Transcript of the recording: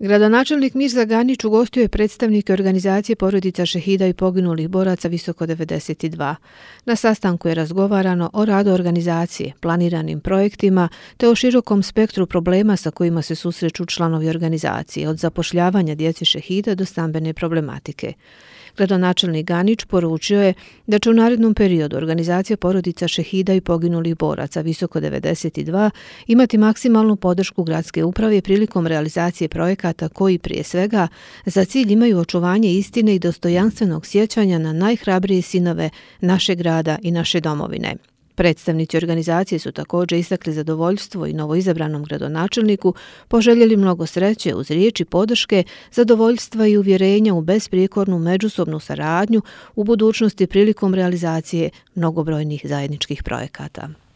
Gradonačelnik Mirza Ganić ugostio je predstavnike organizacije porodica šehida i poginulih boraca Visoko 92. Na sastanku je razgovarano o radu organizacije, planiranim projektima te o širokom spektru problema sa kojima se susreću članovi organizacije od zapošljavanja djece šehida do stambene problematike. Gradonačelnik Ganić poručio je da će u narednom periodu organizacija porodica šehida i poginulih boraca Visoko 92 imati maksimalnu podršku gradske uprave prilikom realizacije projekata koji prije svega za cilj imaju očuvanje istine i dostojanstvenog sjećanja na najhrabrije sinove naše grada i naše domovine. Predstavnici organizacije su također istakli zadovoljstvo i novoizabranom gradonačelniku, poželjeli mnogo sreće uz riječi podrške, zadovoljstva i uvjerenja u besprijekornu međusobnu saradnju u budućnosti prilikom realizacije mnogobrojnih zajedničkih projekata.